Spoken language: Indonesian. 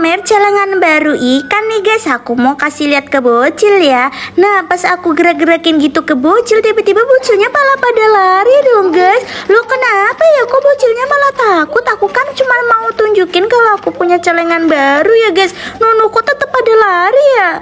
pamer celengan baru ikan nih guys Aku mau kasih lihat ke bocil ya Nah pas aku gerak-gerakin gitu ke bocil Tiba-tiba bocilnya malah pada lari dong guys Lo kenapa ya kok bocilnya malah takut Aku kan cuma mau tunjukin kalau aku punya celengan baru ya guys nunukku tetap pada lari ya